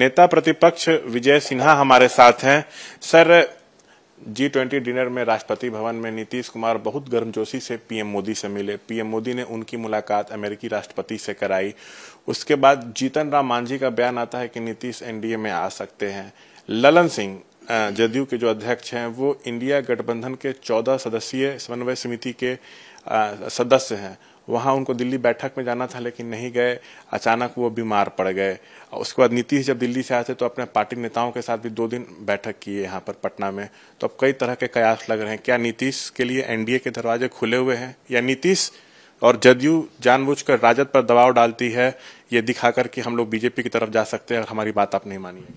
नेता प्रतिपक्ष विजय सिन्हा हमारे साथ हैं सर जी ट्वेंटी डिनर में राष्ट्रपति भवन में नीतीश कुमार बहुत गर्मजोशी से पीएम मोदी से मिले पीएम मोदी ने उनकी मुलाकात अमेरिकी राष्ट्रपति से कराई उसके बाद जीतन राम मांझी का बयान आता है कि नीतीश एनडीए में आ सकते हैं ललन सिंह जदयू के जो अध्यक्ष हैं वो इंडिया गठबंधन के चौदह सदस्यीय समन्वय समिति के सदस्य हैं वहाँ उनको दिल्ली बैठक में जाना था लेकिन नहीं गए अचानक वो बीमार पड़ गए उसके बाद नीतीश जब दिल्ली से आए थे तो अपने पार्टी नेताओं के साथ भी दो दिन बैठक की है यहाँ पर पटना में तो अब कई तरह के कयास लग रहे हैं क्या नीतीश के लिए एनडीए के दरवाजे खुले हुए हैं या नीतीश और जदयू कर राजद पर दबाव डालती है ये दिखाकर कि हम लोग बीजेपी की तरफ जा सकते हैं और हमारी बात आप नहीं मानिए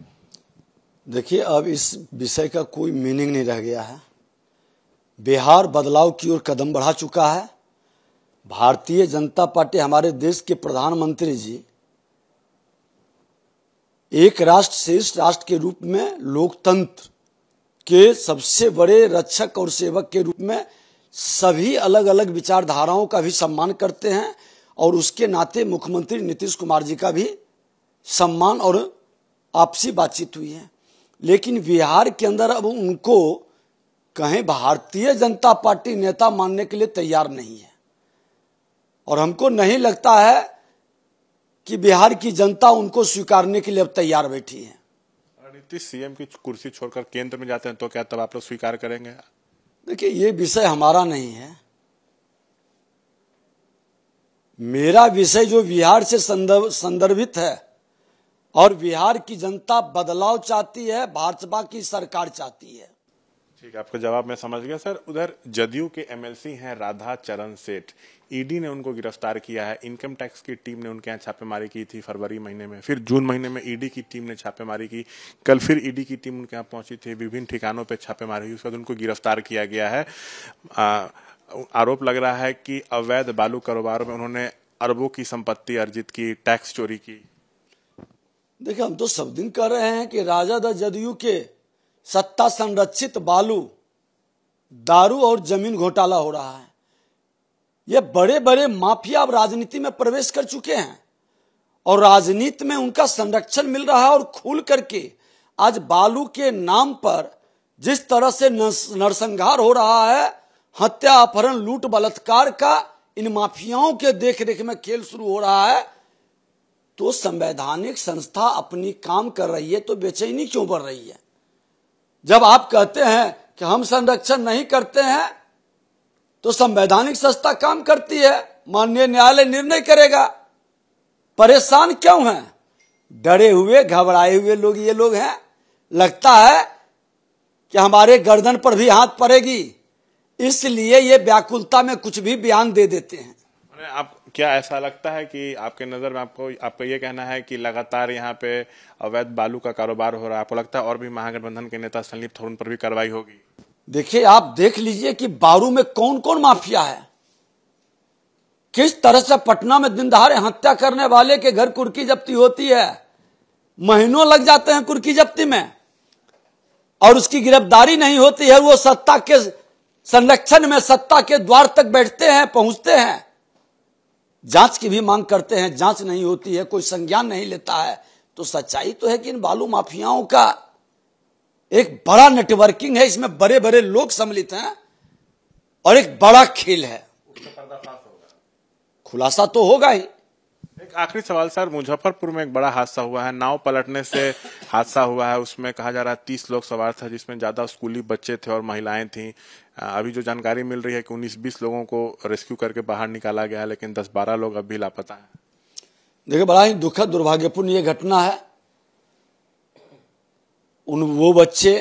देखिए अब इस विषय का कोई मीनिंग नहीं रह गया है बिहार बदलाव की ओर कदम बढ़ा चुका है भारतीय जनता पार्टी हमारे देश के प्रधानमंत्री जी एक राष्ट्र श्रेष्ठ राष्ट्र के रूप में लोकतंत्र के सबसे बड़े रक्षक और सेवक के रूप में सभी अलग अलग विचारधाराओं का भी सम्मान करते हैं और उसके नाते मुख्यमंत्री नीतीश कुमार जी का भी सम्मान और आपसी बातचीत हुई है लेकिन बिहार के अंदर अब उनको कहीं भारतीय जनता पार्टी नेता मानने के लिए तैयार नहीं है और हमको नहीं लगता है कि बिहार की जनता उनको स्वीकारने के लिए अब तैयार बैठी है नीतीश सीएम की कुर्सी छोड़कर केंद्र में जाते हैं तो क्या तब आप लोग स्वीकार करेंगे देखिए ये विषय हमारा नहीं है मेरा विषय जो बिहार से संदर्भित है और बिहार की जनता बदलाव चाहती है भाजपा की सरकार चाहती है ठीक है आपका जवाब मैं समझ गया सर उधर जदयू के एमएलसी हैं राधा चरण सेठ ईडी ने उनको गिरफ्तार किया है इनकम टैक्स की टीम ने उनके यहाँ छापेमारी की थी फरवरी महीने में फिर जून महीने में ईडी की टीम ने छापेमारी की कल फिर ईडी की टीम उनके यहाँ पहुंची थी विभिन्न ठिकानों पर छापेमारी हुई उसके बाद उनको गिरफ्तार किया गया है आ, आरोप लग रहा है कि अवैध बालू कारोबार में उन्होंने अरबों की संपत्ति अर्जित की टैक्स चोरी की देखिए हम तो सब दिन कह रहे हैं कि राजा द जदयू के सत्ता संरक्षित बालू दारू और जमीन घोटाला हो रहा है ये बड़े बड़े माफिया अब राजनीति में प्रवेश कर चुके हैं और राजनीति में उनका संरक्षण मिल रहा है और खुल करके आज बालू के नाम पर जिस तरह से नरसंहार हो रहा है हत्या अपहरण लूट बलात्कार का इन माफियाओं के देख रेख में खेल शुरू हो रहा है तो संवैधानिक संस्था अपनी काम कर रही है तो बेचैनी क्यों बढ़ रही है जब आप कहते हैं कि हम संरक्षण नहीं करते हैं तो संवैधानिक संस्था काम करती है माननीय न्यायालय निर्णय करेगा परेशान क्यों हैं डरे हुए घबराए हुए लोग ये लोग हैं लगता है कि हमारे गर्दन पर भी हाथ पड़ेगी इसलिए ये व्याकुलता में कुछ भी बयान दे देते हैं आप क्या ऐसा लगता है कि आपके नज़र में आपको आपको ये कहना है कि लगातार यहाँ पे अवैध बालू का कारोबार हो रहा है आपको लगता है और भी महागठबंधन के नेता संलिप्त होने पर भी कार्रवाई होगी देखिए आप देख लीजिए कि बारू में कौन कौन माफिया है किस तरह से पटना में दिन दहाड़े हत्या करने वाले के घर कुर्की जब्ती होती है महीनों लग जाते हैं कुर्की जब्ती में और उसकी गिरफ्तारी नहीं होती है वो सत्ता के संरक्षण में सत्ता के द्वार तक बैठते हैं पहुंचते हैं जांच की भी मांग करते हैं जांच नहीं होती है कोई संज्ञान नहीं लेता है तो सच्चाई तो है कि इन बालू माफियाओं का एक बड़ा नेटवर्किंग है इसमें बड़े बड़े लोग सम्मिलित हैं और एक बड़ा खेल है खुलासा तो होगा ही एक आखिरी सवाल सर मुजफ्फरपुर में एक बड़ा हादसा हुआ है नाव पलटने से हादसा हुआ है उसमें कहा जा रहा है तीस लोग सवार था जिसमें ज़्यादा स्कूली बच्चे थे और महिलाएं थी अभी जो जानकारी मिल रही है कि उन्नीस बीस लोगों को रेस्क्यू करके बाहर निकाला गया है लेकिन दस बारह लोग अब भी लापता है देखिए बड़ा ही दुखद दुर्भाग्यपूर्ण ये घटना है उन वो बच्चे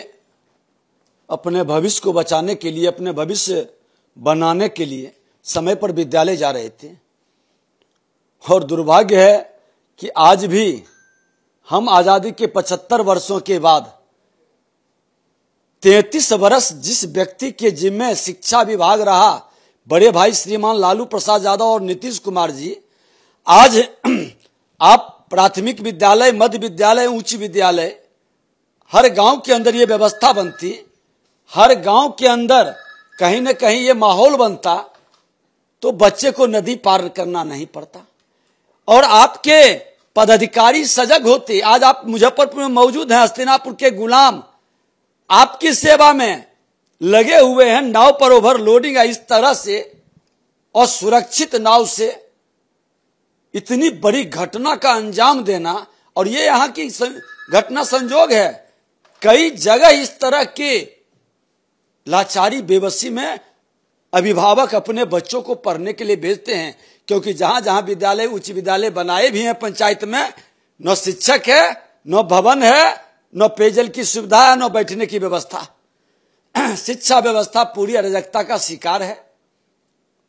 अपने भविष्य को बचाने के लिए अपने भविष्य बनाने के लिए समय पर विद्यालय जा रहे थे और दुर्भाग्य है कि आज भी हम आज़ादी के 75 वर्षों के बाद 33 वर्ष जिस व्यक्ति के जिम्मे शिक्षा विभाग रहा बड़े भाई श्रीमान लालू प्रसाद यादव और नीतीश कुमार जी आज आप प्राथमिक विद्यालय मध्य विद्यालय उच्च विद्यालय हर गांव के अंदर ये व्यवस्था बनती हर गांव के अंदर कहीं न कहीं ये माहौल बनता तो बच्चे को नदी पार करना नहीं पड़ता और आपके पदाधिकारी सजग होते आज आप मुजफ्फरपुर में मौजूद हैं हस्तिनापुर के गुलाम आपकी सेवा में लगे हुए हैं नाव पर ओवरलोडिंग है इस तरह से और सुरक्षित नाव से इतनी बड़ी घटना का अंजाम देना और ये यहां की घटना संजोग है कई जगह इस तरह के लाचारी बेबसी में अभिभावक अपने बच्चों को पढ़ने के लिए भेजते हैं क्योंकि जहां जहां विद्यालय उच्च विद्यालय बनाए भी हैं पंचायत में न शिक्षक है न भवन है न पेयजल की सुविधा है न बैठने की व्यवस्था शिक्षा व्यवस्था पूरी अराजकता का शिकार है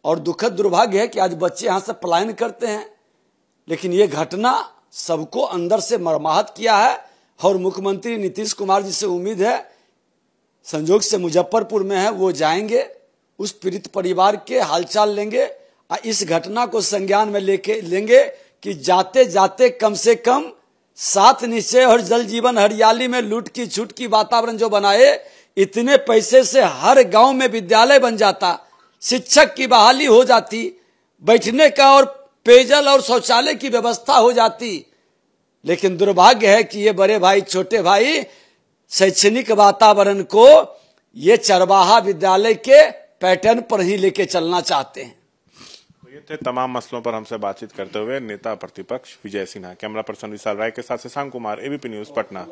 और दुखद दुर्भाग्य है कि आज बच्चे यहां से पलायन करते हैं लेकिन ये घटना सबको अंदर से मरमाहत किया है और मुख्यमंत्री नीतीश कुमार जी से उम्मीद है संजोग से मुजफ्फरपुर में है वो जाएंगे उस पीड़ित परिवार के हालचाल लेंगे और इस घटना को संज्ञान में लेके लेंगे कि जाते जाते कम से कम सात निश्चय और जल जीवन हरियाली में लूट की छूट की वातावरण जो बनाए इतने पैसे से हर गांव में विद्यालय बन जाता शिक्षक की बहाली हो जाती बैठने का और पेयजल और शौचालय की व्यवस्था हो जाती लेकिन दुर्भाग्य है कि ये बड़े भाई छोटे भाई शैक्षणिक वातावरण को ये चरवाहा विद्यालय के पैटर्न पर ही लेके चलना चाहते हैं तो ये थे तमाम मसलों पर हमसे बातचीत करते हुए नेता प्रतिपक्ष विजय सिन्हा कैमरा पर्सन विशाल राय के साथ शशांक कुमार एबीपी न्यूज पटना